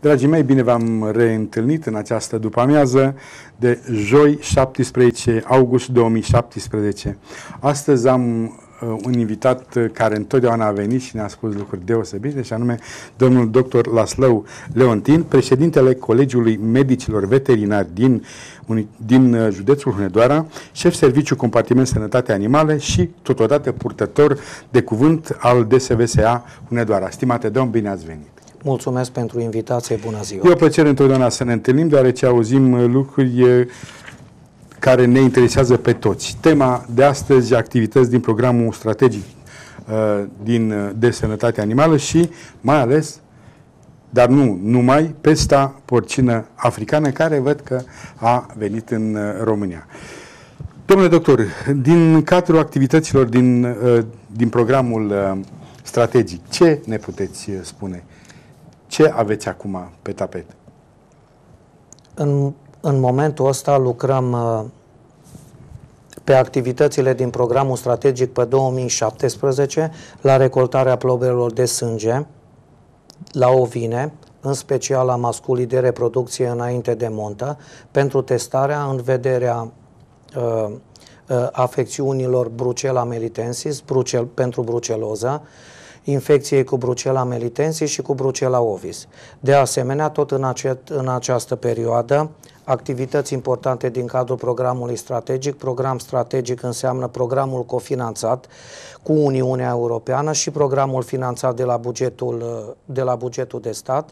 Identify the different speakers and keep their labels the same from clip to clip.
Speaker 1: Dragii mei, bine v-am reîntâlnit în această după-amiază de joi 17 august 2017. Astăzi am uh, un invitat care întotdeauna a venit și ne-a spus lucruri deosebite, și anume domnul dr. Laslău Leontin, președintele Colegiului Medicilor Veterinari din, din uh, județul Hunedoara, șef serviciu compartiment sănătate animale și totodată purtător de cuvânt al DSVSA Hunedoara. Stimate domn, bine ați venit!
Speaker 2: Mulțumesc pentru invitație, bună ziua! E o
Speaker 1: plăcere întotdeauna să ne întâlnim, deoarece auzim uh, lucruri uh, care ne interesează pe toți. Tema de astăzi, activități din programul strategic uh, din, de sănătate animală și mai ales, dar nu numai, pesta porcină africană, care văd că a venit în România. Domnule doctor, din cadrul activităților din, din programul strategic, ce ne puteți spune? Ce aveți acum pe tapet?
Speaker 2: În, în momentul ăsta lucrăm uh, pe activitățile din programul strategic pe 2017 la recoltarea plobelor de sânge la ovine, în special la masculii de reproducție înainte de montă, pentru testarea în vederea uh, uh afecțiunilor brucela melitensis, brucel, pentru bruceloză, infecției cu brucela melitensis și cu brucela ovis. De asemenea, tot în, ace- în această perioadă, activități importante din cadrul programului strategic. Program strategic înseamnă programul cofinanțat cu Uniunea Europeană și programul finanțat de la bugetul de, la bugetul de stat.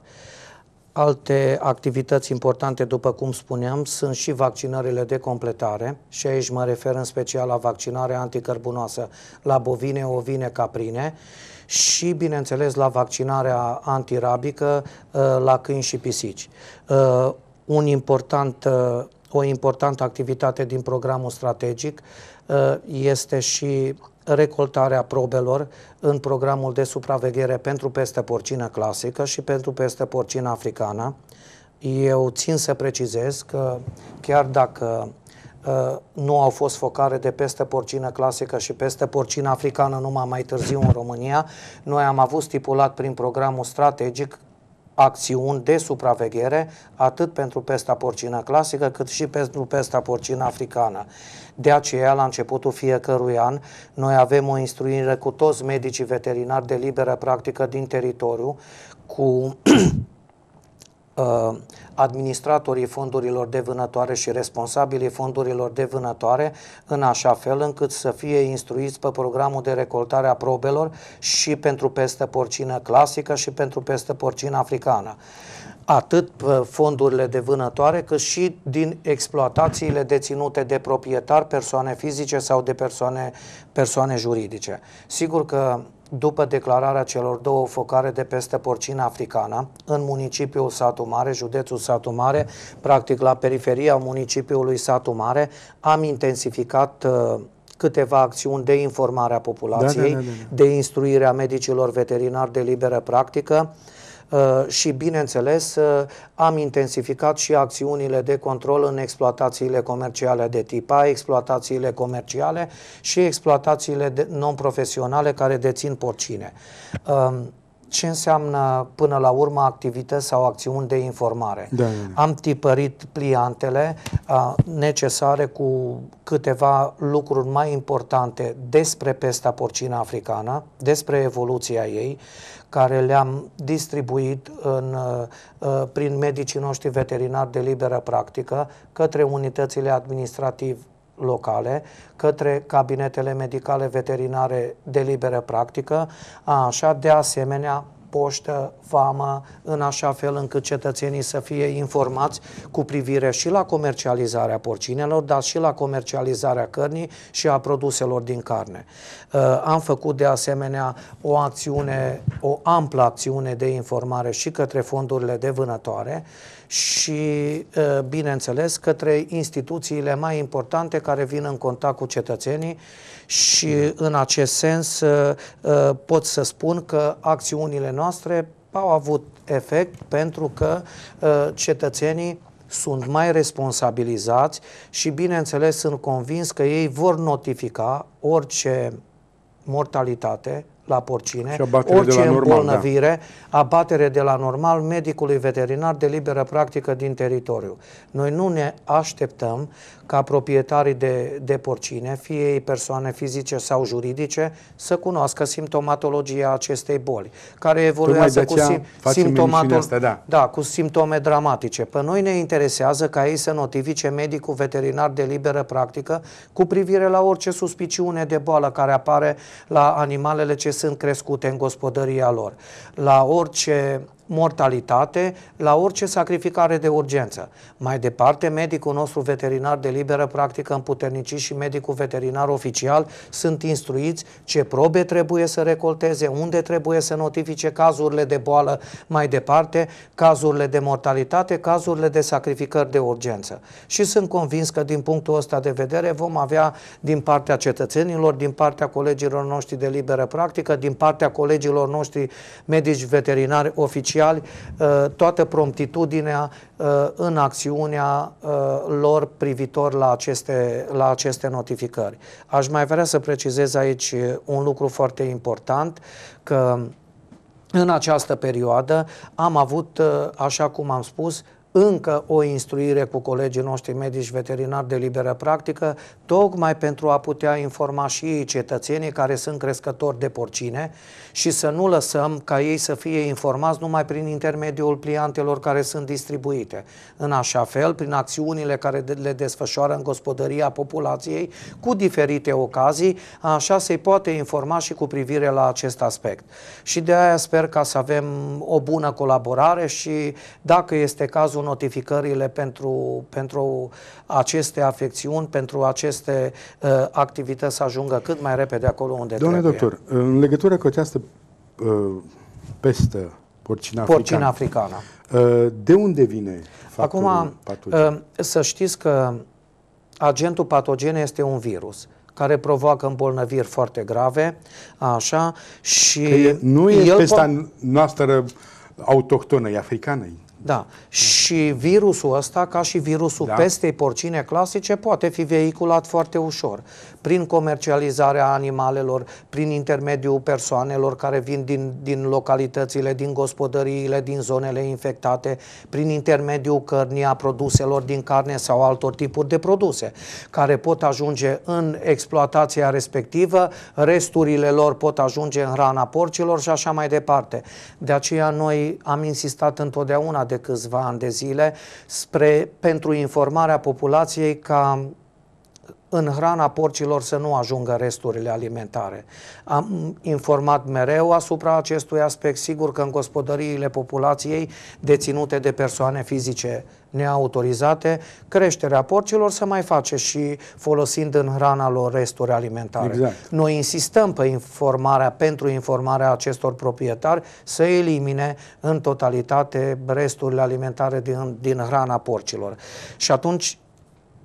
Speaker 2: Alte activități importante, după cum spuneam, sunt și vaccinările de completare și aici mă refer în special la vaccinarea anticărbunoasă la bovine, ovine, caprine și, bineînțeles, la vaccinarea antirabică uh, la câini și pisici. Uh, un important, uh, o importantă activitate din programul strategic este și recoltarea probelor în programul de supraveghere pentru peste porcină clasică și pentru peste porcină africană. Eu țin să precizez că chiar dacă Uh, nu au fost focare de peste porcină clasică și peste porcină africană numai mai târziu în România. Noi am avut stipulat prin programul strategic acțiuni de supraveghere atât pentru pesta porcină clasică cât și pentru pesta porcină africană. De aceea, la începutul fiecărui an, noi avem o instruire cu toți medicii veterinari de liberă practică din teritoriu, cu Ă, administratorii fondurilor de vânătoare și responsabilii fondurilor de vânătoare în așa fel încât să fie instruiți pe programul de recoltare a probelor și pentru peste porcină clasică și pentru peste porcină africană atât fondurile de vânătoare, cât și din exploatațiile deținute de proprietari, persoane fizice sau de persoane, persoane juridice. Sigur că după declararea celor două focare de peste porcina africană în municipiul Satu Mare, județul Satu Mare, practic la periferia municipiului Satu Mare, am intensificat câteva acțiuni de informare a populației, da, da, da, da. de instruire a medicilor veterinari de liberă practică, uh, Uh, și, bineînțeles, uh, am intensificat și acțiunile de control în exploatațiile comerciale de tip A, exploatațiile comerciale și exploatațiile non-profesionale care dețin porcine. Um, ce înseamnă până la urmă activități sau acțiuni de informare? Da, da, da. am tipărit pliantele uh, necesare cu câteva lucruri mai importante despre pesta porcină africană, despre evoluția ei, care le-am distribuit în, uh, uh, prin medicii noștri veterinari de liberă practică către unitățile administrative locale, către cabinetele medicale veterinare de liberă practică, așa de asemenea poștă, vamă, în așa fel încât cetățenii să fie informați cu privire și la comercializarea porcinelor, dar și la comercializarea cărnii și a produselor din carne. Uh, am făcut de asemenea o acțiune, o amplă acțiune de informare și către fondurile de vânătoare, și, uh, bineînțeles, către instituțiile mai importante care vin în contact cu cetățenii și, da. în acest sens, uh, uh, pot să spun că acțiunile noastre au avut efect pentru că cetățenii sunt mai responsabilizați și, bineînțeles, sunt convins că ei vor notifica orice mortalitate, la porcine, orice de la îmbolnăvire, normal, da. abatere de la normal medicului veterinar de liberă practică din teritoriu. Noi nu ne așteptăm ca proprietarii de, de porcine, fie ei persoane fizice sau juridice, să cunoască simptomatologia acestei boli, care evoluează cu sim, simptomatul, astea, da. Da, cu simptome dramatice. Pe noi ne interesează ca ei să notifice medicul veterinar de liberă practică cu privire la orice suspiciune de boală care apare la animalele ce sunt crescute în gospodăria lor, la orice mortalitate la orice sacrificare de urgență. Mai departe, medicul nostru veterinar de liberă practică împuternicit și medicul veterinar oficial sunt instruiți ce probe trebuie să recolteze, unde trebuie să notifice cazurile de boală mai departe, cazurile de mortalitate, cazurile de sacrificări de urgență. Și sunt convins că din punctul ăsta de vedere vom avea din partea cetățenilor, din partea colegilor noștri de liberă practică, din partea colegilor noștri medici veterinari oficiali comerciali uh, toată promptitudinea uh, în acțiunea uh, lor privitor la aceste, la aceste notificări. Aș mai vrea să precizez aici un lucru foarte important, că în această perioadă am avut, așa cum am spus, încă o instruire cu colegii noștri medici veterinari de liberă practică, tocmai pentru a putea informa și ei cetățenii care sunt crescători de porcine și să nu lăsăm ca ei să fie informați numai prin intermediul pliantelor care sunt distribuite. În așa fel, prin acțiunile care le desfășoară în gospodăria populației, cu diferite ocazii, așa se poate informa și cu privire la acest aspect. Și de aia sper ca să avem o bună colaborare și dacă este cazul văzut notificările pentru, pentru aceste afecțiuni, pentru aceste uh, activități să ajungă cât mai repede acolo unde Domnule trebuie.
Speaker 1: doctor, în legătură cu această uh, pestă porcina africană, porcina africană. Uh, de unde vine Acum, Uh,
Speaker 2: să știți că agentul patogen este un virus care provoacă îmbolnăviri foarte grave, așa,
Speaker 1: și... Că e, nu e pesta noastră autohtonă, e africană.
Speaker 2: Da. Și virusul ăsta, ca și virusul da. pestei porcine clasice, poate fi vehiculat foarte ușor prin comercializarea animalelor, prin intermediul persoanelor care vin din, din localitățile, din gospodăriile, din zonele infectate, prin intermediul cărnii a produselor din carne sau altor tipuri de produse, care pot ajunge în exploatația respectivă, resturile lor pot ajunge în hrana porcilor și așa mai departe. De aceea noi am insistat întotdeauna de câțiva ani de zile spre, pentru informarea populației ca în hrana porcilor să nu ajungă resturile alimentare. Am informat mereu asupra acestui aspect, sigur că în gospodăriile populației deținute de persoane fizice neautorizate, creșterea porcilor se mai face și folosind în hrana lor resturi alimentare. Exact. Noi insistăm pe informarea, pentru informarea acestor proprietari să elimine în totalitate resturile alimentare din, din hrana porcilor. Și atunci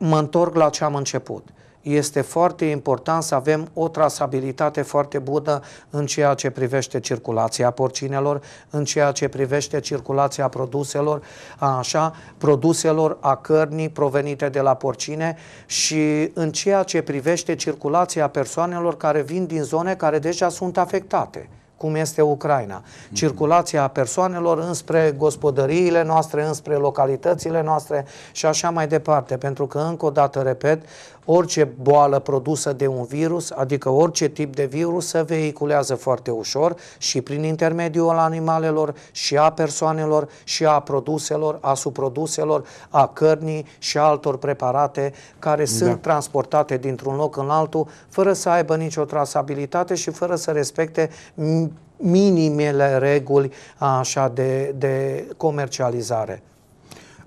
Speaker 2: mă întorc la ce am început. Este foarte important să avem o trasabilitate foarte bună în ceea ce privește circulația porcinelor, în ceea ce privește circulația produselor, așa, produselor a cărnii provenite de la porcine și în ceea ce privește circulația persoanelor care vin din zone care deja sunt afectate cum este Ucraina. Circulația persoanelor înspre gospodăriile noastre, înspre localitățile noastre și așa mai departe. Pentru că, încă o dată, repet, orice boală produsă de un virus, adică orice tip de virus, se vehiculează foarte ușor și prin intermediul animalelor și a persoanelor și a produselor, a subproduselor, a cărnii și altor preparate care da. sunt transportate dintr-un loc în altul fără să aibă nicio trasabilitate și fără să respecte minimele reguli așa de, de comercializare.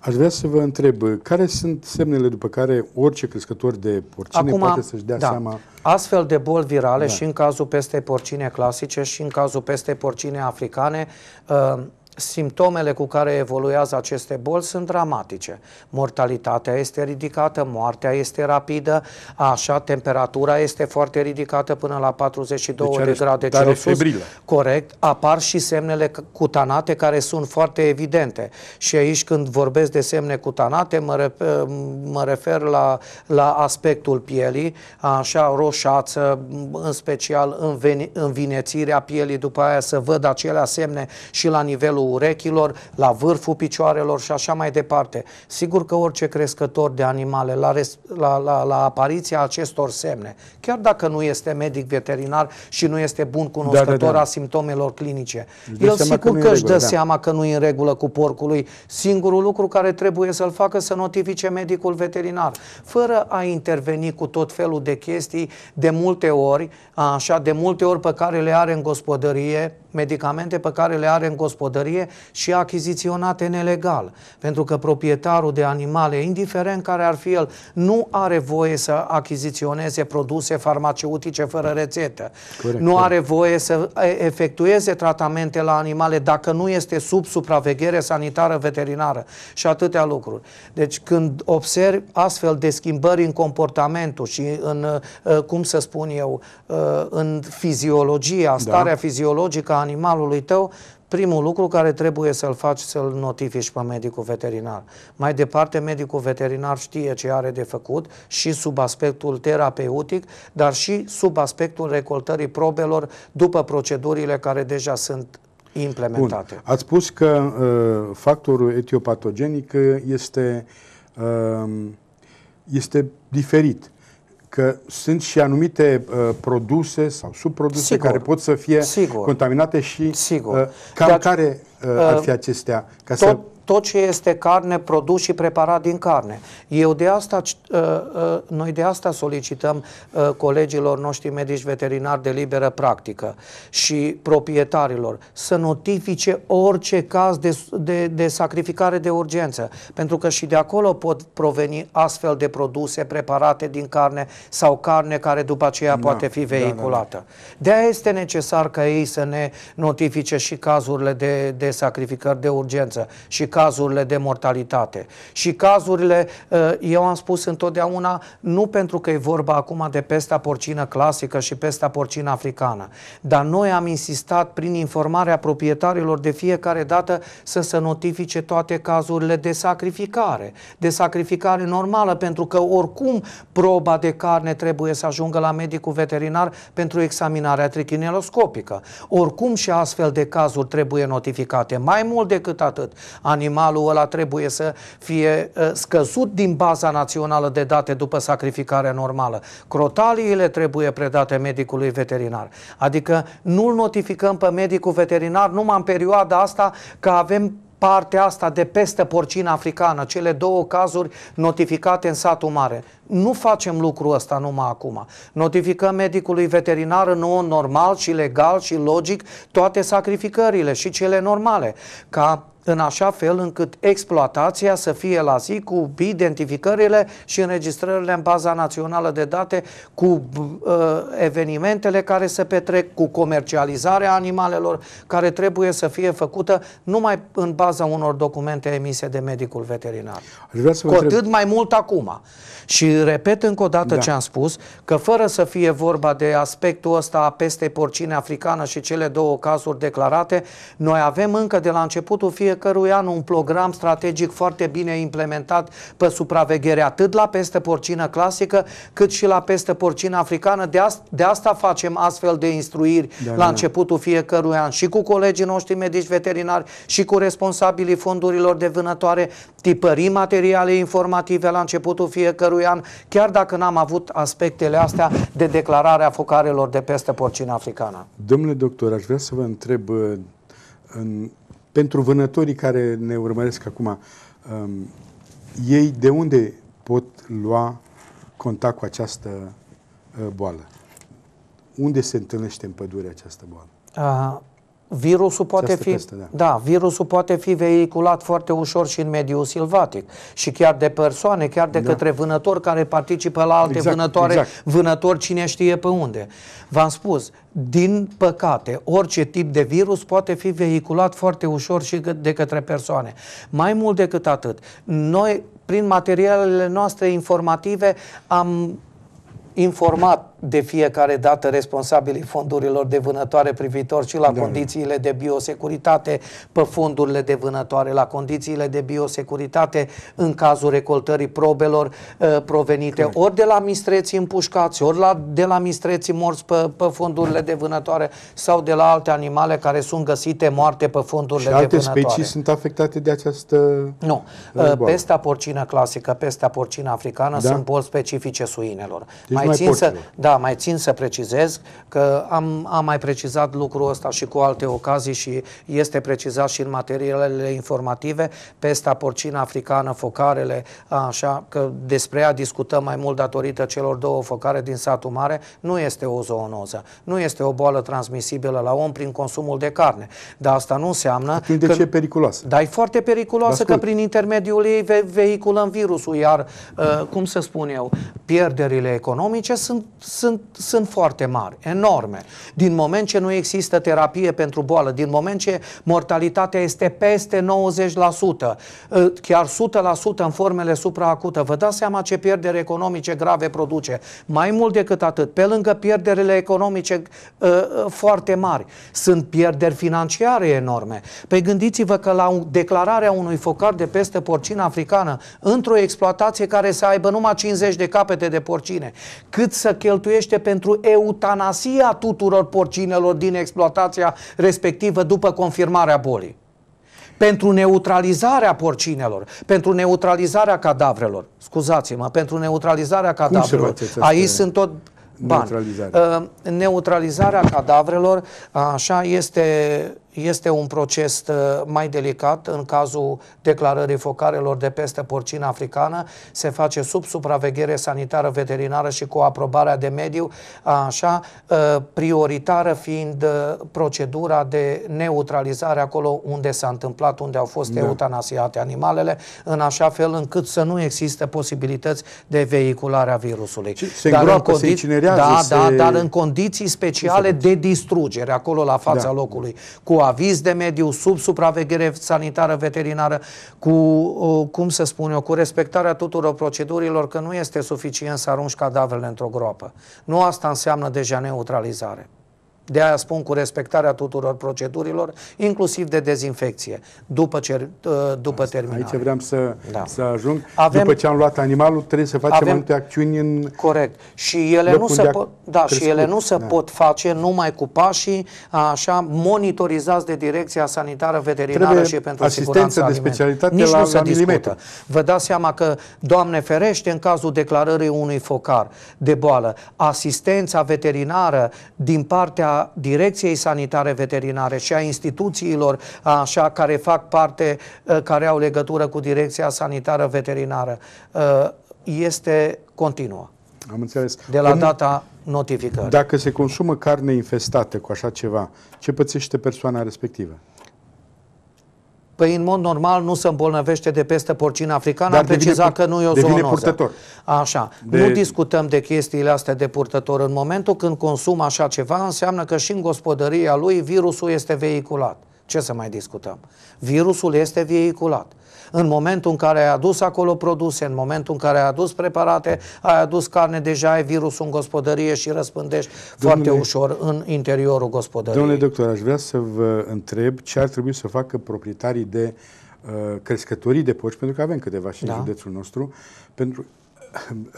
Speaker 1: Aș vrea să vă întreb, care sunt semnele după care orice crescător de porcine Acum, poate să-și dea da. seama?
Speaker 2: Astfel de boli virale da. și în cazul peste porcine clasice și în cazul peste porcine africane, uh, Simptomele cu care evoluează aceste boli sunt dramatice. Mortalitatea este ridicată, moartea este rapidă, așa, temperatura este foarte ridicată până la 42 deci are, de grade Celsius. Febrilă. Corect. Apar și semnele cutanate care sunt foarte evidente. Și aici când vorbesc de semne cutanate, mă, refer, mă refer la, la aspectul pielii, așa, roșață, în special în învinețirea pielii, după aia să văd acelea semne și la nivelul urechilor, la vârful picioarelor și așa mai departe. Sigur că orice crescător de animale, la, res, la, la, la apariția acestor semne, chiar dacă nu este medic veterinar și nu este bun cunoscător da, da, da. a simptomelor clinice, deci el sigur că, că își dă da. seama că nu e în regulă cu porcului. Singurul lucru care trebuie să-l facă să notifice medicul veterinar, fără a interveni cu tot felul de chestii de multe ori, așa, de multe ori pe care le are în gospodărie, medicamente pe care le are în gospodărie și achiziționate nelegal. Pentru că proprietarul de animale, indiferent care ar fi el, nu are voie să achiziționeze produse farmaceutice fără rețetă. Corect, nu are voie să efectueze tratamente la animale dacă nu este sub supraveghere sanitară veterinară și atâtea lucruri. Deci când observi astfel de schimbări în comportamentul și în, uh, cum să spun eu, uh, în fiziologia, da. starea da. fiziologică a animalului tău, primul lucru care trebuie să-l faci, să-l notifici pe medicul veterinar. Mai departe, medicul veterinar știe ce are de făcut și sub aspectul terapeutic, dar și sub aspectul recoltării probelor după procedurile care deja sunt implementate. Bun.
Speaker 1: Ați spus că uh, factorul etiopatogenic uh, este, uh, este diferit că sunt și anumite uh, produse sau subproduse Sigur. care pot să fie Sigur. contaminate și Sigur. Uh, cam Dar, care uh, ar uh, fi acestea? Ca tot, să
Speaker 2: tot ce este carne produs și preparat din carne. Eu de asta, uh, uh, noi de asta solicităm uh, colegilor noștri medici veterinari de liberă practică și proprietarilor să notifice orice caz de, de, de sacrificare de urgență, pentru că și de acolo pot proveni astfel de produse preparate din carne sau carne care după aceea da, poate fi vehiculată. Da, da, da. De aia este necesar ca ei să ne notifice și cazurile de, de sacrificări de urgență și cazurile de mortalitate. Și cazurile, eh, eu am spus întotdeauna, nu pentru că e vorba acum de pesta porcină clasică și pesta porcină africană, dar noi am insistat prin informarea proprietarilor de fiecare dată să se notifice toate cazurile de sacrificare, de sacrificare normală, pentru că oricum proba de carne trebuie să ajungă la medicul veterinar pentru examinarea trichineloscopică. Oricum și astfel de cazuri trebuie notificate. Mai mult decât atât, ani animalul ăla trebuie să fie ă, scăzut din baza națională de date după sacrificarea normală. Crotaliile trebuie predate medicului veterinar. Adică nu-l notificăm pe medicul veterinar numai în perioada asta că avem partea asta de peste porcina africană, cele două cazuri notificate în satul mare. Nu facem lucrul ăsta numai acum. Notificăm medicului veterinar în normal și legal și logic toate sacrificările și cele normale. Ca în așa fel încât exploatația să fie la zi cu identificările și înregistrările în baza națională de date, cu uh, evenimentele care se petrec, cu comercializarea animalelor care trebuie să fie făcută numai în baza unor documente emise de medicul veterinar. Cu atât mai mult acum. Și repet încă o dată da. ce am spus, că fără să fie vorba de aspectul ăsta a peste porcine africană și cele două cazuri declarate, noi avem încă de la începutul fie fiecărui an un program strategic foarte bine implementat pe supraveghere, atât la peste porcină clasică, cât și la peste porcină africană. De, asta, de asta facem astfel de instruiri da, la da. da. începutul fiecărui an și cu colegii noștri medici veterinari și cu responsabilii fondurilor de vânătoare. Tipărim materiale informative la începutul fiecărui an, chiar dacă n-am avut aspectele astea de declarare a focarelor de peste porcină africană.
Speaker 1: Domnule doctor, aș vrea să vă întreb în pentru vânătorii care ne urmăresc acum, um, ei de unde pot lua contact cu această uh, boală? Unde se întâlnește în pădure această boală?
Speaker 2: Uh, virusul poate fi, peste, da. da, virusul poate fi vehiculat foarte ușor și în mediul silvatic și chiar de persoane, chiar de da. către vânători care participă la alte exact, vânătoare, exact. vânători cine știe pe unde. V-am spus, din păcate, orice tip de virus poate fi vehiculat foarte ușor și de către persoane. Mai mult decât atât, noi prin materialele noastre informative am informat de fiecare dată responsabilii fondurilor de vânătoare privitor și la da. condițiile de biosecuritate pe fondurile de vânătoare, la condițiile de biosecuritate în cazul recoltării probelor uh, provenite Correct. ori de la mistreți împușcați, ori la, de la mistreți morți pe, pe fondurile de vânătoare sau de la alte animale care sunt găsite moarte pe fondurile și de vânătoare. Și alte specii
Speaker 1: sunt afectate de această Nu. Uh, Pesta
Speaker 2: porcină clasică, pesta porcină africană da? sunt boli specifice suinelor. Deci mai țin porcilor. să, da, mai țin să precizez că am, am mai precizat lucrul ăsta și cu alte ocazii și este precizat și în materialele informative, pesta porcină africană, focarele, așa, că despre ea discutăm mai mult datorită celor două focare din satul mare, nu este o zoonoză, nu este o boală transmisibilă la om prin consumul de carne. Dar asta nu înseamnă... De că, de ce e
Speaker 1: periculoasă?
Speaker 2: Dar e foarte periculoasă că prin intermediul ei ve- vehiculăm virusul, iar, uh, cum să spun eu, pierderile economice sunt sunt, sunt foarte mari, enorme. Din moment ce nu există terapie pentru boală, din moment ce mortalitatea este peste 90%, ă, chiar 100% în formele supraacută, vă dați seama ce pierdere economice grave produce. Mai mult decât atât, pe lângă pierderile economice ă, ă, foarte mari, sunt pierderi financiare enorme. Păi gândiți-vă că la declararea unui focar de peste porcină africană într-o exploatație care să aibă numai 50 de capete de porcine, cât să cheltuie alcătuiește pentru eutanasia tuturor porcinelor din exploatația respectivă după confirmarea bolii. Pentru neutralizarea porcinelor, pentru neutralizarea cadavrelor, scuzați-mă, pentru neutralizarea cadavrelor. Aici sunt tot bani. Ă, neutralizarea cadavrelor, așa, este este un proces uh, mai delicat în cazul declarării focarelor de peste porcină africană. Se face sub supraveghere sanitară veterinară și cu aprobarea de mediu, așa, uh, prioritară fiind uh, procedura de neutralizare acolo unde s-a întâmplat, unde au fost da. eutanasiate animalele, în așa fel încât să nu existe posibilități de vehiculare a virusului. Se dar în condi- se da, se... da, dar în condiții speciale de distrugere acolo la fața da. locului, cu aviz de mediu, sub supraveghere sanitară veterinară, cu, cum să spun eu, cu respectarea tuturor procedurilor, că nu este suficient să arunci cadavrele într-o groapă. Nu asta înseamnă deja neutralizare. De aia spun cu respectarea tuturor procedurilor, inclusiv de dezinfecție, după, cer, ă, după Asta, terminare. Aici
Speaker 1: vreau să, da. să ajung. Avem, după ce am luat animalul, trebuie să facem multe acțiuni în... Corect. Și ele nu se, po- da, și ele nu se da. pot
Speaker 2: face numai cu pașii așa monitorizați de Direcția Sanitară Veterinară trebuie și pentru Siguranța de specialitate Nici la, nu se la discută. Milimetru. Vă dați seama că, Doamne ferește, în cazul declarării unui focar de boală, asistența veterinară din partea Direcției Sanitare Veterinare și a instituțiilor așa, care fac parte, uh, care au legătură cu Direcția Sanitară Veterinară uh, este continuă.
Speaker 1: Am înțeles. De la Cum, data notificării. Dacă se consumă carne infestată cu așa ceva, ce pățește persoana respectivă?
Speaker 2: Păi în mod normal nu se îmbolnăvește de peste porcină africană, Dar a precizat că nu e o zoonoză. purtător. Așa. De... Nu discutăm de chestiile astea de purtător. În momentul când consumă așa ceva, înseamnă că și în gospodăria lui virusul este vehiculat. Ce să mai discutăm? Virusul este vehiculat în momentul în care ai adus acolo produse, în momentul în care ai adus preparate, ai adus carne, deja ai virusul în gospodărie și răspândești Domnule, foarte
Speaker 1: ușor în interiorul gospodăriei. Domnule doctor, aș vrea să vă întreb ce ar trebui să facă proprietarii de uh, crescătorii de porci, pentru că avem câteva și da. în județul nostru, pentru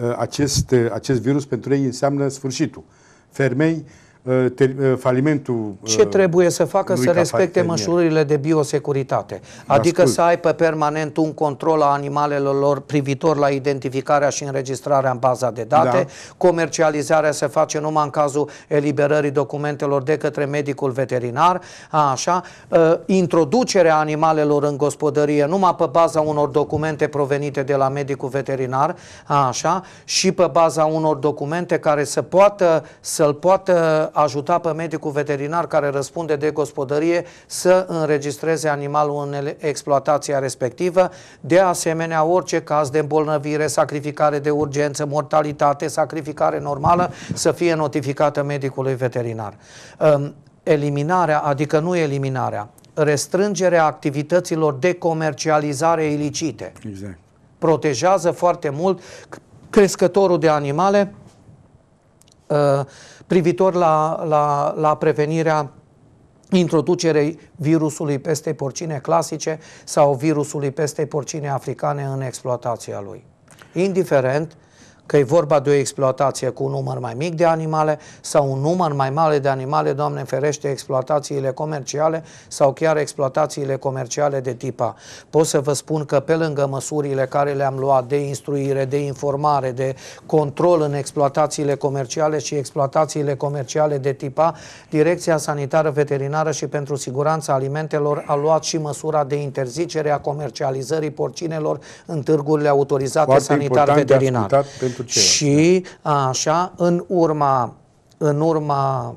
Speaker 1: uh, acest, uh, acest virus pentru ei înseamnă sfârșitul fermei, uh, Uh, uh, falimentul uh, Ce trebuie să facă? Să respecte măsurile
Speaker 2: de biosecuritate. Adică Ascult. să ai pe permanent un control a animalelor lor privitor la identificarea și înregistrarea în baza de date. Da. Comercializarea se face numai în cazul eliberării documentelor de către medicul veterinar. A, așa. Introducerea animalelor în gospodărie numai pe baza unor documente provenite de la medicul veterinar. A, așa. Și pe baza unor documente care să poată, să-l poată ajuta pe medicul veterinar care răspunde de gospodărie să înregistreze animalul în exploatația respectivă, de asemenea orice caz de îmbolnăvire, sacrificare de urgență, mortalitate, sacrificare normală să fie notificată medicului veterinar. Ehm, eliminarea, adică nu eliminarea, restrângerea activităților de comercializare ilicite. Exact. Protejează foarte mult crescătorul de animale uh, privitor la, la, la prevenirea introducerei virusului peste porcine clasice sau virusului peste porcine africane în exploatația lui. Indiferent că e vorba de o exploatație cu un număr mai mic de animale sau un număr mai mare de animale, Doamne ferește, exploatațiile comerciale sau chiar exploatațiile comerciale de tipa. Pot să vă spun că pe lângă măsurile care le-am luat de instruire, de informare, de control în exploatațiile comerciale și exploatațiile comerciale de tipa, Direcția Sanitară Veterinară și pentru Siguranța Alimentelor a luat și măsura de interzicere a comercializării porcinelor în târgurile autorizate Foarte sanitar-veterinar cu ce. Și da. așa, în urma, în urma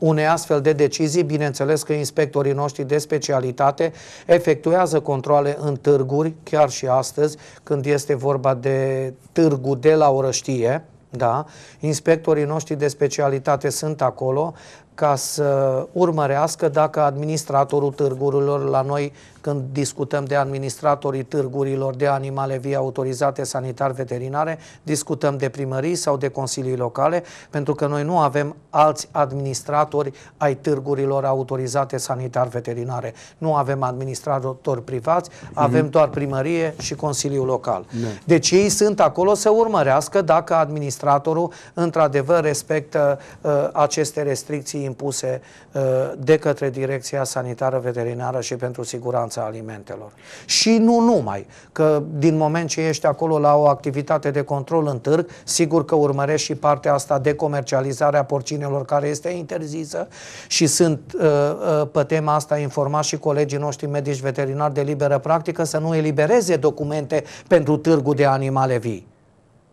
Speaker 2: unei astfel de decizii, bineînțeles că inspectorii noștri de specialitate efectuează controle în târguri, chiar și astăzi, când este vorba de târgu de la orăștie, da? Inspectorii noștri de specialitate sunt acolo ca să urmărească dacă administratorul târgurilor, la noi când discutăm de administratorii târgurilor de animale via autorizate sanitar-veterinare, discutăm de primării sau de consilii locale, pentru că noi nu avem alți administratori ai târgurilor autorizate sanitar-veterinare. Nu avem administratori privați, avem mhm. doar primărie și consiliul local. Da. Deci ei sunt acolo să urmărească dacă administratorul într-adevăr respectă uh, aceste restricții impuse uh, de către Direcția Sanitară Veterinară și pentru Siguranța Alimentelor. Și nu numai, că din moment ce ești acolo la o activitate de control în târg, sigur că urmărești și partea asta de comercializare a porcinelor care este interzisă și sunt uh, uh, pe tema asta informați și colegii noștri medici veterinari de liberă practică să nu elibereze documente pentru târgul de animale vii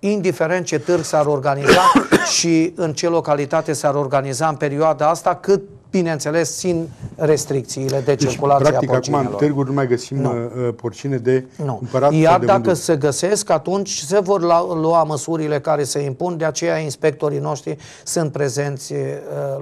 Speaker 2: indiferent ce târg s-ar organiza, și în ce localitate s-ar organiza în perioada asta, cât bineînțeles, țin restricțiile de deci, circulație practic, a porcinelor. acum în târguri
Speaker 1: nu mai găsim nu. Uh, uh, porcine de nu. cumpărat Iar de dacă vândut.
Speaker 2: se găsesc, atunci se vor lua măsurile care se impun, de aceea inspectorii noștri sunt prezenți uh,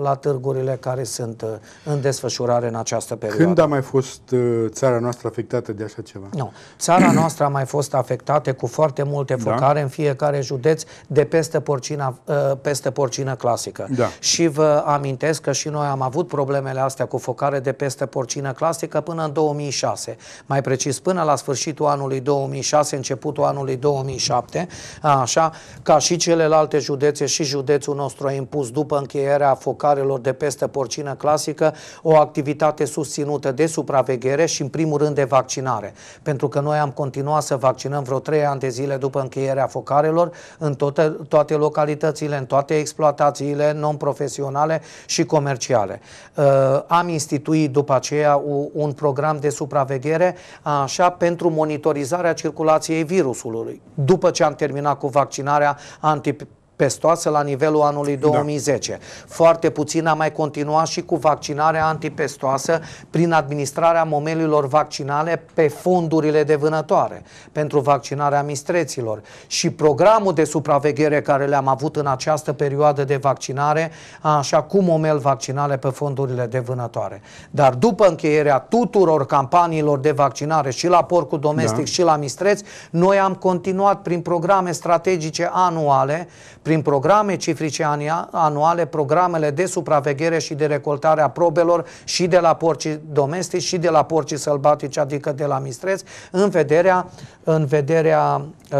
Speaker 2: la târgurile care sunt în desfășurare în această perioadă. Când a
Speaker 1: mai fost țara noastră afectată de așa ceva?
Speaker 2: Nu. Țara noastră a mai fost afectată cu foarte multe da. focare da? în fiecare județ de peste porcina, peste porcină clasică. Da. Și vă amintesc că și noi am avut avut problemele astea cu focare de peste porcină clasică până în 2006, mai precis până la sfârșitul anului 2006, începutul anului 2007, așa ca și celelalte județe și județul nostru a impus după încheierea focarelor de peste porcină clasică o activitate susținută de supraveghere și în primul rând de vaccinare, pentru că noi am continuat să vaccinăm vreo 3 ani de zile după încheierea focarelor în toate, toate localitățile, în toate exploatațiile non-profesionale și comerciale. Uh, am instituit după aceea un program de supraveghere așa pentru monitorizarea circulației virusului. După ce am terminat cu vaccinarea anti pestoasă la nivelul anului 2010. Da. Foarte puțin a mai continuat și cu vaccinarea antipestoasă prin administrarea momelilor vaccinale pe fondurile de vânătoare pentru vaccinarea mistreților și programul de supraveghere care le-am avut în această perioadă de vaccinare, așa cum momel vaccinale pe fondurile de vânătoare. Dar după încheierea tuturor campaniilor de vaccinare și la porcul domestic da. și la mistreți, noi am continuat prin programe strategice anuale prin programe cifrice anuale, programele de supraveghere și de recoltare a probelor și de la porcii domestici și de la porcii sălbatici, adică de la mistreți, în vederea, în vederea uh,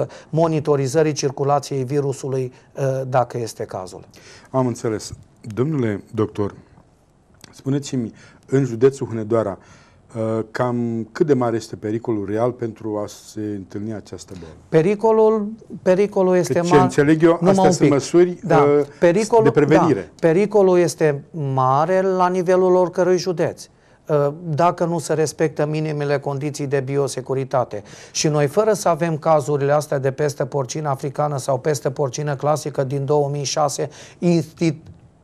Speaker 2: uh monitorizării circulației virusului, uh, dacă este cazul.
Speaker 1: Am înțeles. Domnule doctor, spuneți-mi, în județul Hunedoara, uh, Uh, cam cât de mare este pericolul real pentru a se întâlni această boală?
Speaker 2: Pericolul, pericolul este deci, mare. Ce înțeleg eu, astea sunt pic. măsuri uh, da. pericolul, de prevenire. Da. Pericolul este mare la nivelul oricărui județ uh, dacă nu se respectă minimele condiții de biosecuritate. Și noi, fără să avem cazurile astea de peste porcină africană sau peste porcină clasică din 2006,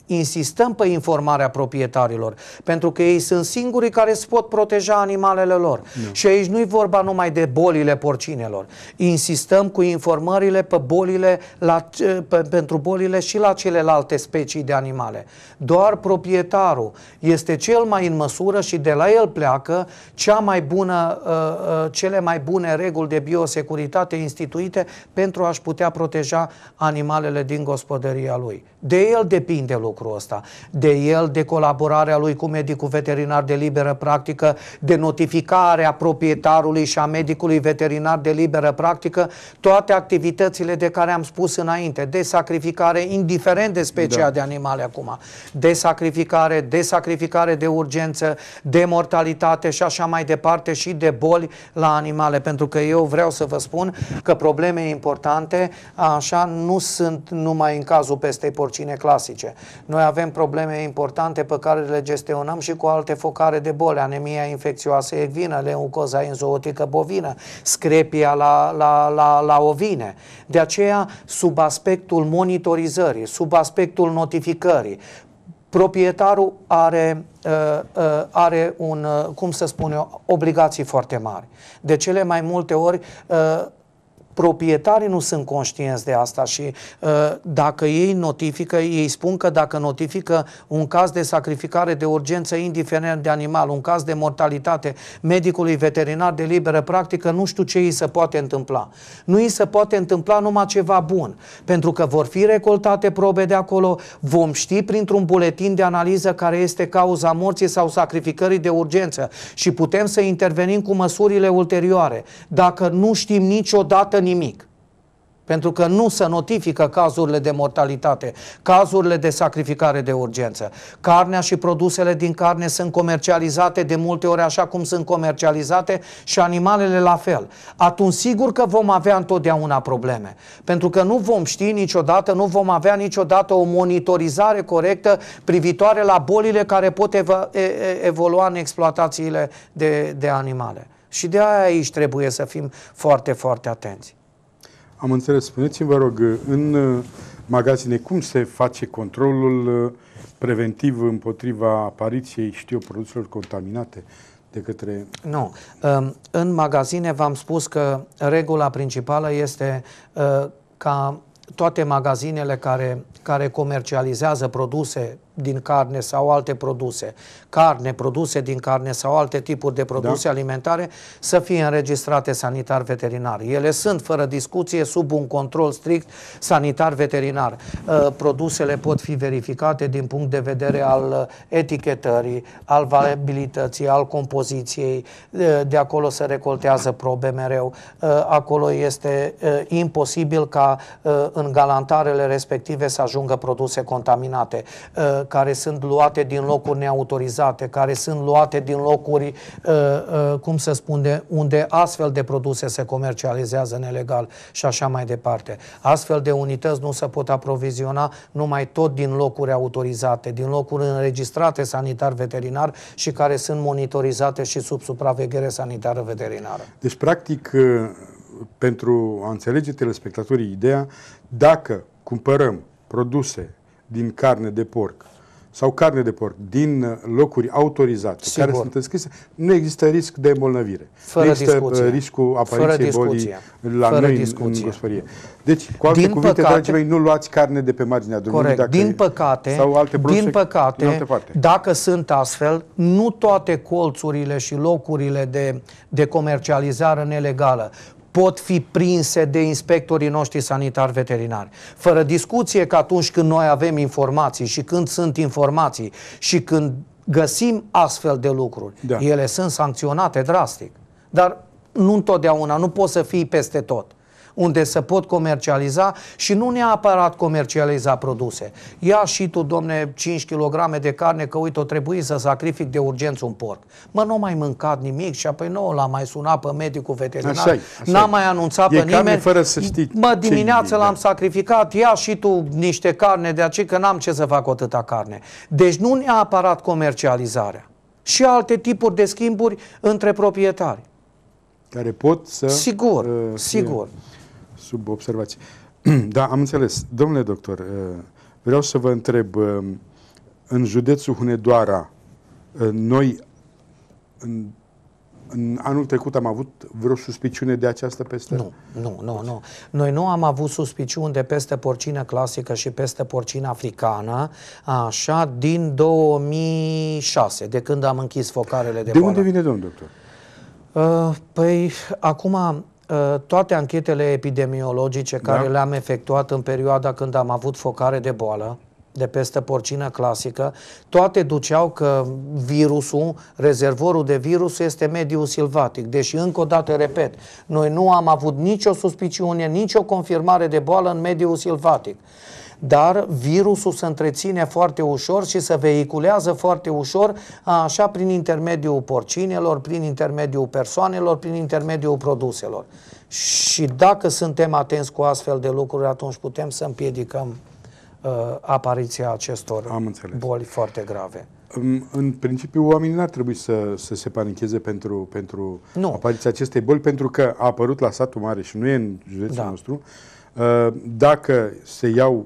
Speaker 2: insistăm pe informarea proprietarilor, pentru că ei sunt singurii care se pot proteja animalele lor. Nu. Da. Și aici nu-i vorba numai de bolile porcinelor. Insistăm cu informările pe bolile la, pe, pentru bolile și la celelalte specii de animale. Doar proprietarul este cel mai în măsură și de la el pleacă cea mai bună, ă, ă, cele mai bune reguli de biosecuritate instituite pentru a-și putea proteja animalele din gospodăria lui. De el depinde lucrurile lucrul ăsta, de el, de colaborarea lui cu medicul veterinar de liberă practică, de notificarea proprietarului și a medicului veterinar de liberă practică, toate activitățile de care am spus înainte, de sacrificare, indiferent de specia da. de animale acum, de sacrificare, de sacrificare de urgență, de mortalitate și așa mai departe și de boli la animale, pentru că eu vreau să vă spun că probleme importante așa nu sunt numai în cazul pestei porcine clasice. Noi avem probleme importante pe care le gestionăm și cu alte focare de boli, anemia infecțioasă evină, leucoza enzootică bovină, screpia la, la, la, la ovine. De aceea, sub aspectul monitorizării, sub aspectul notificării, proprietarul are, uh, uh are un, uh, cum să spun eu, obligații foarte mari. De cele mai multe ori, uh, proprietarii nu sunt conștienți de asta și uh, dacă ei notifică, ei spun că dacă notifică un caz de sacrificare de urgență, indiferent de animal, un caz de mortalitate, medicului veterinar de liberă practică, nu știu ce îi se poate întâmpla. Nu îi se poate întâmpla numai ceva bun, pentru că vor fi recoltate probe de acolo, vom ști printr-un buletin de analiză care este cauza morții sau sacrificării de urgență și putem să intervenim cu măsurile ulterioare. Dacă nu știm niciodată nimic. Pentru că nu se notifică cazurile de mortalitate, cazurile de sacrificare de urgență. Carnea și produsele din carne sunt comercializate de multe ori așa cum sunt comercializate și animalele la fel. Atunci sigur că vom avea întotdeauna probleme. Pentru că nu vom ști niciodată, nu vom avea niciodată o monitorizare corectă privitoare la bolile care pot evolua în exploatațiile de, de animale. Și de aia aici trebuie să fim foarte, foarte atenți.
Speaker 1: Am înțeles. Spuneți-mi, vă rog, în uh, magazine cum se face controlul uh, preventiv împotriva apariției, știu, produselor contaminate? de către...
Speaker 2: Nu. Um, în magazine v-am spus că regula principală este uh, ca toate magazinele care, care comercializează produse din carne sau alte produse, carne, produse din carne sau alte tipuri de produse da. alimentare să fie înregistrate sanitar-veterinar. Ele sunt, fără discuție, sub un control strict sanitar-veterinar. Uh, produsele pot fi verificate din punct de vedere al uh, etichetării, al valabilității, al compoziției. Uh, de acolo se recoltează probe mereu. Uh, acolo este imposibil ca în galantarele respective să ajungă produse contaminate care sunt luate din locuri neautorizate, care sunt luate din locuri, uh, uh, cum se spune, unde astfel de produse se comercializează nelegal și așa mai departe. Astfel de unități nu se pot aproviziona numai tot din locuri autorizate, din locuri înregistrate sanitar-veterinar și care sunt monitorizate și sub supraveghere sanitară-veterinară.
Speaker 1: Deci, practic, uh, pentru a înțelege telespectatorii ideea, dacă cumpărăm produse din carne de porc sau carne de porc din uh, locuri autorizate, Sigur. care sunt înscrise, nu există risc de îmbolnăvire. Fără nu există uh, discuție. riscul apariției bolii la Fără noi discuție. în gospodărie. Deci, cu alte din cuvinte, păcate, dragii mei, nu luați carne de pe marginea drumului. Corect. Dacă din păcate, sau alte broșe, din păcate alte parte.
Speaker 2: dacă sunt astfel, nu toate colțurile și locurile de, de comercializare nelegală pot fi prinse de inspectorii noștri sanitari veterinari. Fără discuție că atunci când noi avem informații și când sunt informații și când găsim astfel de lucruri, da. ele sunt sancționate drastic. Dar nu întotdeauna, nu poți să fii peste tot unde să pot comercializa și nu neapărat comercializa produse. Ia și tu, domne, 5 kg de carne, că uite, o trebuie să sacrific de urgență un porc. Mă, nu mai mâncat nimic și apoi nu l-am mai sunat pe medicul veterinar, așa n-am mai anunțat e pe nimeni. fără să știi Mă, dimineață l-am da. sacrificat, ia și tu niște carne de aceea, că n-am ce să fac atâta carne. Deci nu neapărat comercializarea și alte tipuri de schimburi între proprietari.
Speaker 1: Care pot să... Sigur, uh, sigur. Fie sub observație. da, am înțeles. Domnule doctor, eh, vreau să vă întreb, eh, în județul Hunedoara, eh, noi în, în anul trecut am avut vreo suspiciune de această peste? Nu, nu, nu, nu.
Speaker 2: Noi nu am avut suspiciuni de peste porcină clasică și peste porcină africană, așa, din 2006, de când am închis focarele de De boală. unde vine, domnul doctor? Uh, păi, acum Uh, toate anchetele epidemiologice da. care da. le-am efectuat în perioada când am avut focare de boală, de peste porcină clasică, toate duceau că virusul, rezervorul de virus este mediul silvatic. Deși, încă o dată, repet, noi nu am avut nicio suspiciune, nicio confirmare de boală în mediul silvatic dar virusul se întreține foarte ușor și se vehiculează foarte ușor, așa prin intermediul porcinelor, prin intermediul persoanelor, prin intermediul produselor. Și dacă suntem atenți cu astfel de lucruri, atunci putem să împiedicăm uh, apariția acestor Am boli foarte grave
Speaker 1: în principiu, oamenii n-ar trebui să, să se panicheze pentru, pentru nu. apariția acestei boli, pentru că a apărut la satul mare și nu e în județul da. nostru. Uh, dacă se iau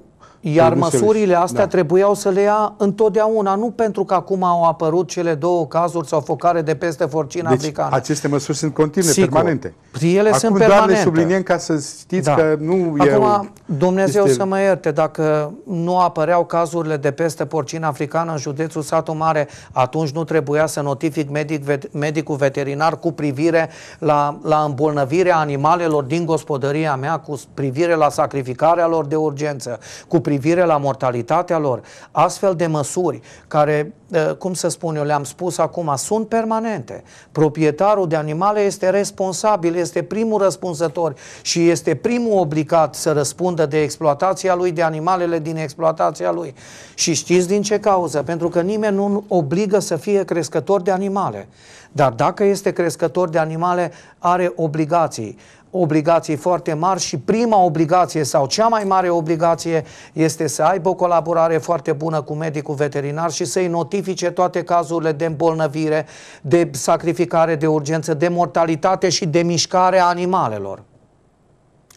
Speaker 1: iar măsurile da. astea da.
Speaker 2: trebuiau să le ia întotdeauna, nu pentru că acum au apărut cele două cazuri sau focare de peste forcina deci, africană.
Speaker 1: aceste măsuri sunt continue, Sigur. permanente. Ele acum sunt doar permanente. le subliniem ca să știți da. că nu e... Acum, Dumnezeu este... să
Speaker 2: mă ierte, dacă nu apăreau cazurile de peste porcina africană în județul Satu Mare, atunci nu trebuia să notific medic, vet, medicul veterinar cu privire la, la îmbolnăvirea animalelor din gospodăria mea, cu privire la sacrificarea lor de urgență, cu privire privire la mortalitatea lor, astfel de măsuri care, ă, cum să spun eu, le-am spus acum, sunt permanente. Proprietarul de animale este responsabil, este primul răspunzător și este primul obligat să răspundă de exploatația lui, de animalele din exploatația lui. Și știți din ce cauză? Pentru că nimeni nu obligă să fie crescător de animale. Dar dacă este crescător de animale, are obligații obligații foarte mari și prima obligație sau cea mai mare obligație este să aibă o colaborare foarte bună cu medicul veterinar și să-i notifice toate cazurile de îmbolnăvire, de sacrificare de urgență, de mortalitate și de mișcare a animalelor.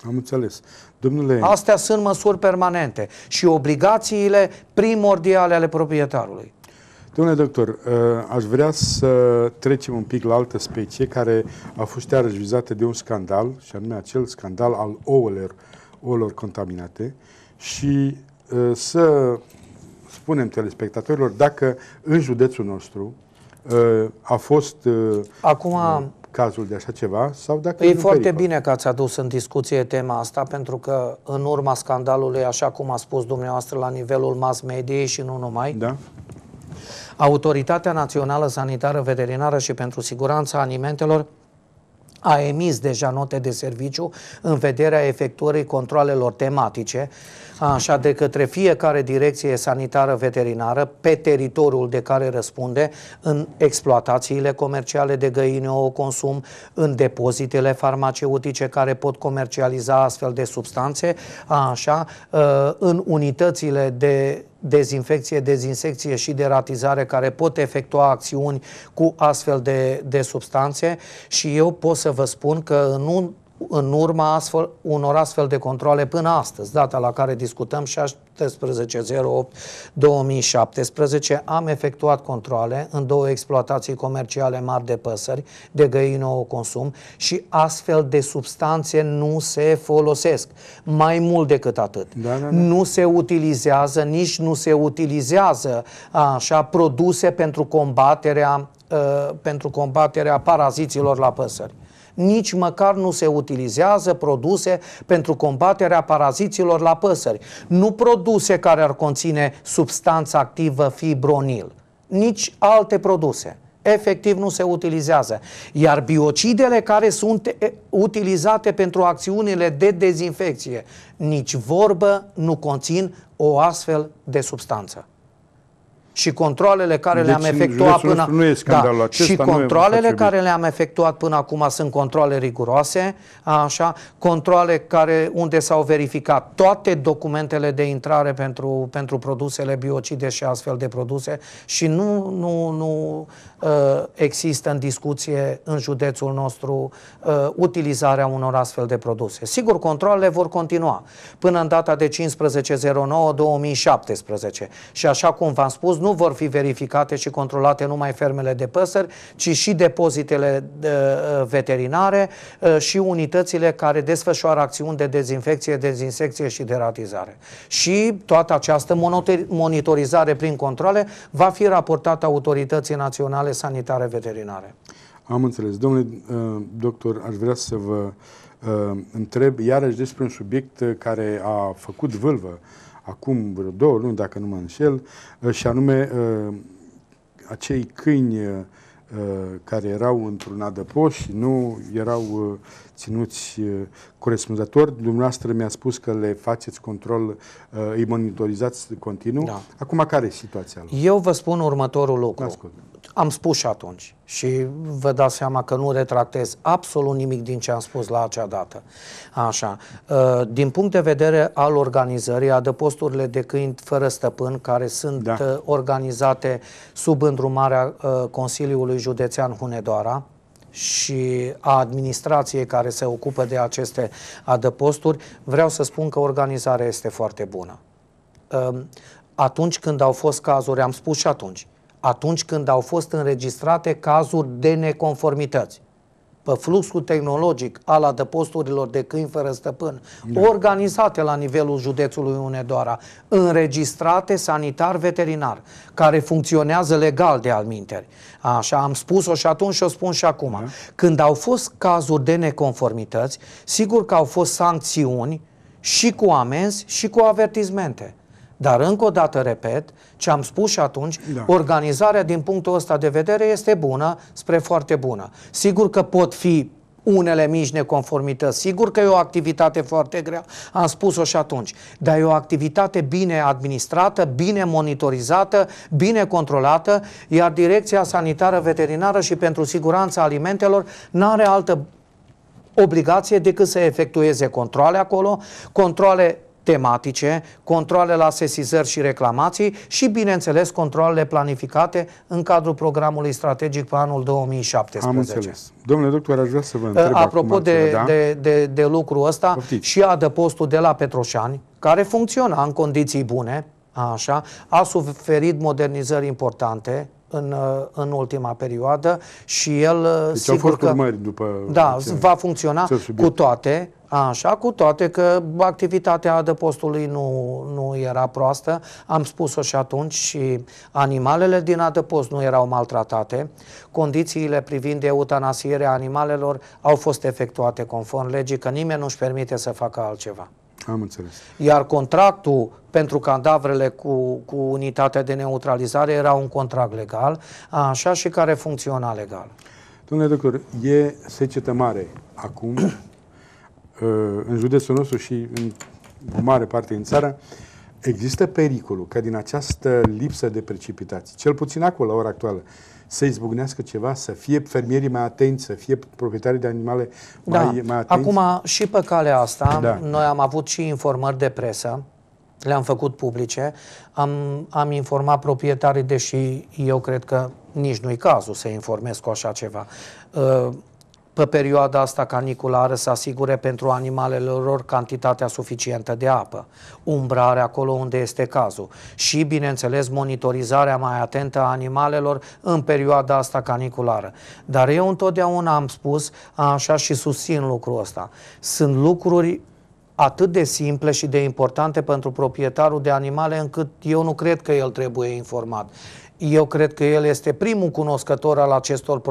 Speaker 1: Am înțeles. Domnule... Astea
Speaker 2: sunt măsuri permanente și obligațiile primordiale ale proprietarului.
Speaker 1: Domnule doctor, uh, aș vrea să trecem un pic la altă specie care a fost iarăși vizată de un scandal, și anume acel scandal al ouălor, ouălor contaminate, și uh, să spunem telespectatorilor dacă în județul nostru uh, a fost Acum, cazul de așa ceva sau dacă e, e foarte pericol.
Speaker 2: bine că ați adus în discuție tema asta pentru că în urma scandalului, așa cum a spus dumneavoastră la nivelul mass media și nu numai, da Autoritatea Națională Sanitară Veterinară și pentru Siguranța Alimentelor a emis deja note de serviciu în vederea efectuării controlelor tematice Așa, de către fiecare direcție sanitară veterinară pe teritoriul de care răspunde în exploatațiile comerciale de găini o consum, în depozitele farmaceutice care pot comercializa astfel de substanțe, așa, ă, în unitățile de dezinfecție, dezinsecție și deratizare care pot efectua acțiuni cu astfel de, de substanțe și eu pot să vă spun că în, un, în urma astfel, unor astfel de controle până astăzi, data la care discutăm, 16.08.2017, am efectuat controle în două exploatații comerciale mari de păsări, de găină consum și astfel de substanțe nu se folosesc. Mai mult decât atât. Da, da, da. Nu se utilizează, nici nu se utilizează așa produse pentru combaterea, uh, pentru combaterea paraziților la păsări nici măcar nu se utilizează produse pentru combaterea paraziților la păsări, nu produse care ar conține substanța activă fibronil, nici alte produse efectiv nu se utilizează. Iar biocidele care sunt utilizate pentru acțiunile de dezinfecție, nici vorbă nu conțin o astfel de substanță și controlele care deci, le-am efectuat până nu e da, și controlele care le-am efectuat până acum sunt controle riguroase, așa, controle care unde s-au verificat toate documentele de intrare pentru, pentru produsele biocide și astfel de produse și nu, nu, nu uh, există în discuție în județul nostru uh, utilizarea unor astfel de produse. Sigur, controlele vor continua până în data de 15.09.2017 și așa cum v-am spus, nu nu vor fi verificate și controlate numai fermele de păsări, ci și depozitele uh, veterinare uh, și unitățile care desfășoară acțiuni de dezinfecție, dezinsecție și deratizare. Și toată această monitorizare prin controle va fi raportată autorității naționale sanitare veterinare.
Speaker 1: Am înțeles. Domnule uh, doctor, aș vrea să vă întreb iarăși despre un subiect care a făcut vâlvă acum vreo două luni, dacă nu mă înșel, uh, și anume uh, acei câini uh, care erau într-un adăpoș și nu erau ținuți corespunzător. Dumneavoastră mi-a spus că le faceți control, îi monitorizați continuu. Da. Acum care e situația lor?
Speaker 2: Eu vă spun următorul lucru. Am spus și atunci și vă dați seama că nu retractez absolut nimic din ce am spus la acea dată. Așa. Uh, din punct de vedere al organizării, adăposturile de câini fără stăpân, care sunt da. Uh, organizate sub îndrumarea uh, Consiliului Județean Hunedoara, și a administrației care se ocupă de aceste adăposturi, vreau să spun că organizarea este foarte bună. Atunci când au fost cazuri, am spus și atunci, atunci când au fost înregistrate cazuri de neconformități pe fluxul tehnologic al adăposturilor de câini fără stăpân, da. organizate la nivelul județului Unedoara, înregistrate sanitar-veterinar, care funcționează legal de alminteri. Așa am spus-o și atunci și o spun și acum. Da. Când au fost cazuri de neconformități, sigur că au fost sancțiuni și cu amenzi și cu avertizmente. Dar încă o dată repet, ce am spus și atunci, da. organizarea din punctul ăsta de vedere este bună spre foarte bună. Sigur că pot fi unele mici neconformități. Sigur că e o activitate foarte grea, am spus-o și atunci, dar e o activitate bine administrată, bine monitorizată, bine controlată, iar Direcția Sanitară Veterinară și pentru Siguranța Alimentelor nu are altă obligație decât să efectueze controle acolo, controle tematice, controle la sesizări și reclamații și, bineînțeles, controlele planificate în cadrul programului strategic pe anul 2017. Am înțeles.
Speaker 1: Domnule doctor, aș vrea să vă eh, întreb Apropo acum, de, da? de,
Speaker 2: de, de lucrul ăsta, Poftiți. și adăpostul de la Petroșani, care funcționa în condiții bune, așa, a suferit modernizări importante, în, eh, în ultima perioadă și el eh, deci sigur au fost că după da, va funcționa cu toate Așa, cu toate că activitatea adăpostului nu, nu era proastă, am spus-o și atunci și animalele din adăpost nu erau maltratate, condițiile privind eutanasierea animalelor au fost efectuate conform legii, că nimeni nu-și permite să facă altceva. Am înțeles. Iar contractul pentru cadavrele cu, cu unitatea de neutralizare era un contract legal, așa
Speaker 1: și care funcționa legal. Domnule doctor, e secetă mare acum Uh, în județul nostru și în o mare parte în țară, există pericolul ca din această lipsă de precipitații cel puțin acolo la ora actuală, să izbucnească ceva, să fie fermierii mai atenți, să fie proprietarii de animale da. mai, da. mai atenți. Acum,
Speaker 2: și pe calea asta, da. noi am avut și informări de presă, le-am făcut publice, am, am informat proprietarii, deși eu cred că nici nu-i cazul să informez cu așa ceva. Uh, pe perioada asta caniculară să asigure pentru animalele lor cantitatea suficientă de apă, umbrare acolo unde este cazul și, bineînțeles, monitorizarea mai atentă a animalelor în perioada asta caniculară. Dar eu întotdeauna am spus așa și susțin lucrul ăsta. Sunt lucruri atât de simple și de importante pentru proprietarul de animale încât eu nu cred că el trebuie informat eu cred că el este primul cunoscător al acestor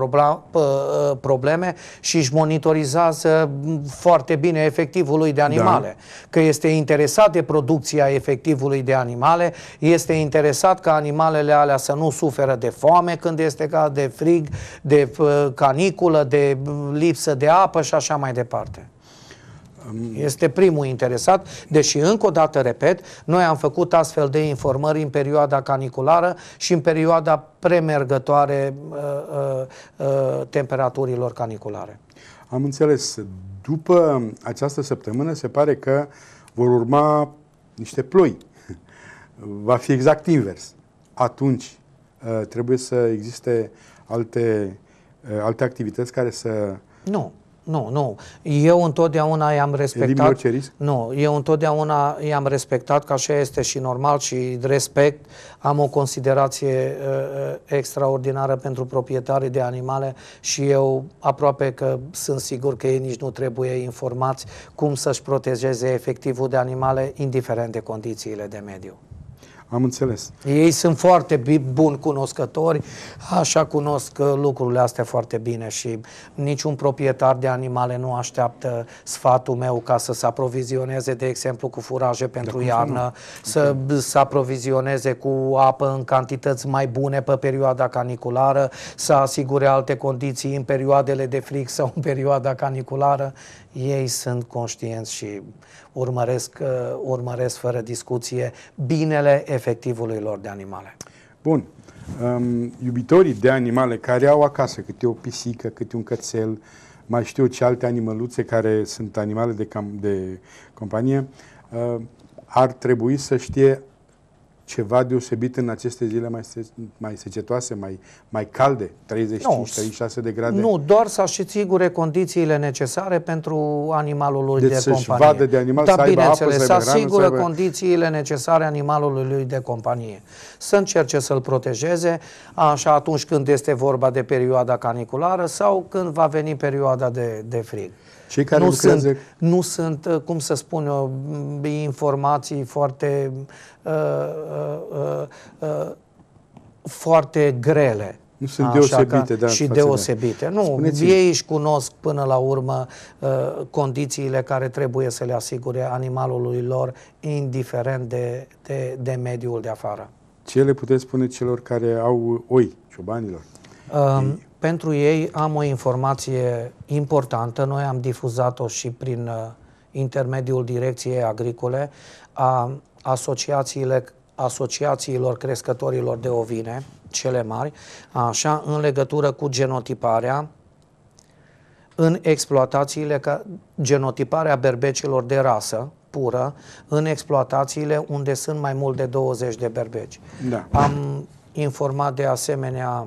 Speaker 2: probleme și își monitorizează foarte bine efectivului de animale. Da. Că este interesat de producția efectivului de animale, este interesat ca animalele alea să nu suferă de foame când este ca de frig, de caniculă, de lipsă de apă și așa mai departe. Este primul interesat, deși încă o dată repet, noi am făcut astfel de informări în perioada caniculară și în perioada premergătoare uh, uh, uh temperaturilor caniculare.
Speaker 1: Am înțeles. După această săptămână se pare că vor urma niște ploi. Va fi exact invers. Atunci uh, trebuie să existe alte, uh, alte activități care să...
Speaker 2: Nu nu, nu. Eu întotdeauna i-am respectat... Orice risc? Nu, eu întotdeauna i-am respectat, că așa este și normal și respect. Am o considerație uh, uh, extraordinară pentru proprietarii de animale și eu aproape că sunt sigur că ei nici nu trebuie informați cum să-și protejeze efectivul de animale, indiferent de condițiile de mediu. Am înțeles. Ei sunt foarte buni cunoscători, așa cunosc uh, lucrurile astea foarte bine și niciun proprietar de animale nu așteaptă sfatul meu ca să se aprovizioneze, de exemplu, cu furaje pentru iarnă, să okay. se aprovizioneze cu apă în cantități mai bune pe perioada caniculară, să asigure alte condiții în perioadele de frig sau în perioada caniculară ei sunt conștienți și urmăresc, uh, urmăresc fără discuție binele efectivului lor de animale.
Speaker 1: Bun. Um, iubitorii de animale care au acasă câte o pisică, câte un cățel, mai știu ce alte animăluțe care sunt animale de, cam, de companie, uh, ar trebui să știe ceva deosebit în aceste zile mai, se, mai secetoase, mai, mai calde, 35-36 de grade? Nu,
Speaker 2: doar să și sigure condițiile necesare pentru animalul lui deci de companie. vadă de animal, da, să aibă apă, să, să asigură să aibă... condițiile necesare animalului lui de companie. Să încerce să-l protejeze, așa atunci când este vorba de perioada caniculară sau când va veni perioada de, de frig. Cei care nu, lucrează... sunt, nu sunt, uh, cum să spun eu, informații foarte, uh, uh, uh, uh, foarte grele. Nu sunt deosebite, deosebite, da. Și deosebite. De... Nu, ei își cunosc până la urmă uh, condițiile care trebuie să le asigure animalului lor, indiferent de, de, de mediul de afară.
Speaker 1: Ce le puteți spune celor care au oi, ciobanilor?
Speaker 2: pentru ei am o informație importantă. Noi am difuzat-o și prin uh, intermediul Direcției Agricole a asociațiile, asociațiilor crescătorilor de ovine, cele mari, așa, în legătură cu genotiparea în exploatațiile, ca, genotiparea berbecilor de rasă, pură în exploatațiile unde sunt mai mult de 20 de berbeci. Da. Am informat de asemenea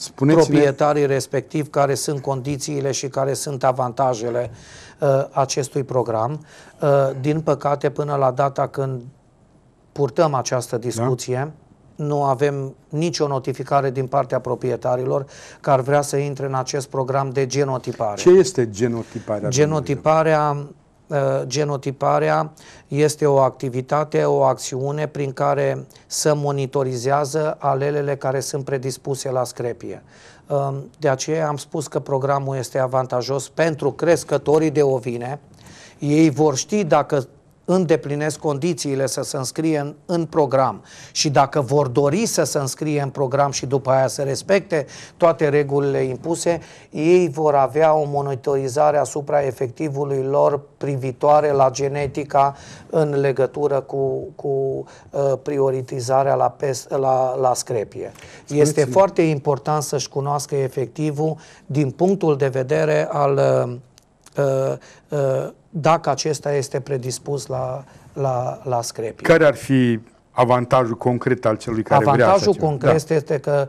Speaker 2: Spuneți-ne... proprietarii respectiv, care sunt condițiile și care sunt avantajele uh, acestui program. Uh, din păcate, până la data când purtăm această da. discuție, da? nu avem nicio notificare din partea proprietarilor care vrea să intre în acest program de genotipare. Ce
Speaker 1: este genotiparea?
Speaker 2: Genotiparea Ă, genotiparea este o activitate, o acțiune prin care să monitorizează alelele care sunt predispuse la screpie. Ă, de aceea am spus că programul este avantajos pentru crescătorii de ovine. Ei vor ști dacă îndeplinesc condițiile să se înscrie în, în program și dacă vor dori să se înscrie în program și după aia să respecte toate regulile impuse, ei vor avea o monitorizare asupra efectivului lor privitoare la genetica în legătură cu, cu uh, prioritizarea la, pes, la, la screpie. Spuneți este foarte important să-și cunoască efectivul din punctul de vedere al uh, uh, uh dacă acesta este predispus la, la, la screpi.
Speaker 1: Care ar fi avantajul concret al celui care avantajul vrea Avantajul concret
Speaker 2: da. este că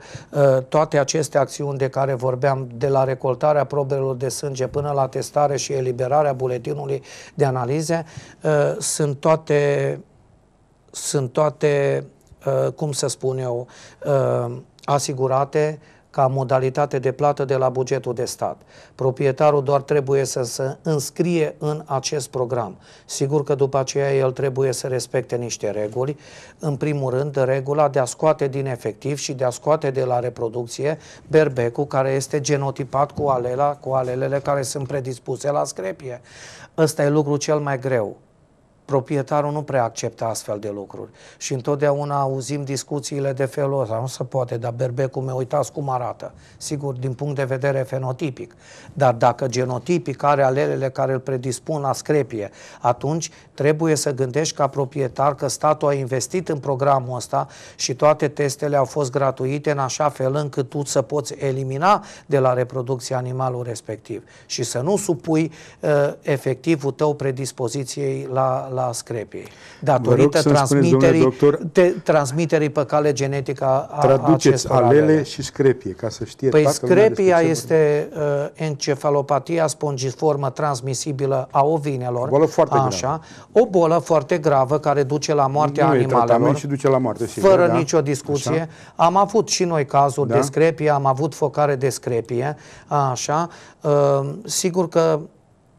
Speaker 2: uh, toate aceste acțiuni de care vorbeam, de la recoltarea probelor de sânge până la testare și eliberarea buletinului de analize, uh, sunt toate, sunt toate uh, cum să spun eu, uh, asigurate ca modalitate de plată de la bugetul de stat. Proprietarul doar trebuie să se înscrie în acest program. Sigur că după aceea el trebuie să respecte niște reguli. În primul rând, regula de a scoate din efectiv și de a scoate de la reproducție berbecul care este genotipat cu alela, cu alelele care sunt predispuse la screpie. Ăsta e lucru cel mai greu. Proprietarul nu prea acceptă astfel de lucruri și întotdeauna auzim discuțiile de felul ăsta. Nu se poate, dar berbecul meu, uitați cum arată. Sigur, din punct de vedere fenotipic. Dar dacă genotipic are alelele care îl predispun la screpie, atunci trebuie să gândești ca proprietar că statul a investit în programul ăsta și toate testele au fost gratuite în așa fel încât tu să poți elimina de la reproducție animalul respectiv și să nu supui uh, efectivul tău predispoziției la, la la screpie. Datorită transmiterii, doctor, te, transmiterii pe cale genetică a Traduceți alele, alele
Speaker 1: și screpie, ca să știe Păi screpia
Speaker 2: este uh, encefalopatia spongiformă transmisibilă a ovinelor. O bolă foarte așa, gravă. O bolă foarte gravă care duce la moartea nu animalelor. și duce
Speaker 1: la moarte. Sigur, fără da? nicio discuție. Așa.
Speaker 2: Am avut și noi cazuri da? de screpie, am avut focare de screpie. Așa. Uh, sigur că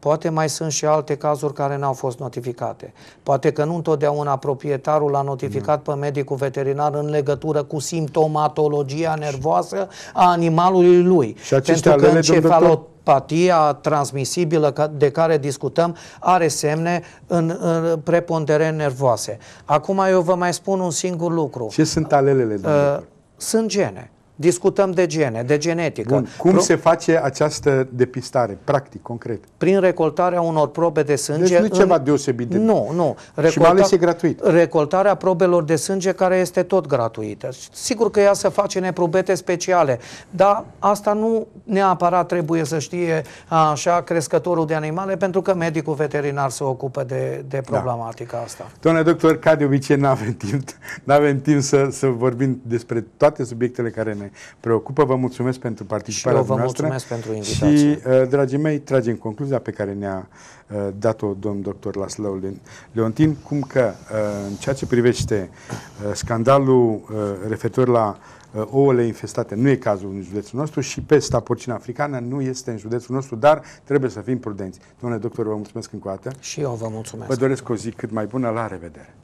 Speaker 2: Poate mai sunt și alte cazuri care n-au fost notificate. Poate că nu întotdeauna proprietarul a notificat mm. pe medicul veterinar în legătură cu simptomatologia nervoasă a animalului lui. Și Pentru că encefalot patia transmisibilă de care discutăm are semne în, în prepondere nervoase. Acum eu vă mai spun un singur lucru.
Speaker 1: Ce sunt alelele,
Speaker 2: domnule? Uh, sunt gene. Discutăm de gene, de
Speaker 1: genetică. Bun. Cum Pro... se face această depistare, practic, concret? Prin recoltarea unor probe de sânge. Deci nu în... ceva deosebit de...
Speaker 2: Nu, nu. Recolta... Și mai ales e
Speaker 1: gratuit. Recoltarea probelor
Speaker 2: de sânge care este tot gratuită. Sigur că ea se face în probete speciale, dar asta nu neapărat trebuie să știe așa crescătorul de animale, pentru că medicul veterinar se ocupă de, de da. problematica da. asta.
Speaker 1: Doamne doctor, ca de obicei nu avem timp, n-avem timp să, să vorbim despre toate subiectele care ne preocupă. Vă mulțumesc pentru participarea și eu vă mulțumesc pentru invitație. Și, uh, dragii mei, tragem concluzia pe care ne-a uh, dat-o domn doctor Laslau Leontin, cum că uh, în ceea ce privește scandalul referitor la ouăle infestate nu e cazul în județul nostru și pesta porcină africană nu este în județul nostru, dar trebuie să fim prudenți. Domnule doctor, vă mulțumesc încă o dată. Și eu vă mulțumesc. Vă doresc o zi cât mai bună. La revedere!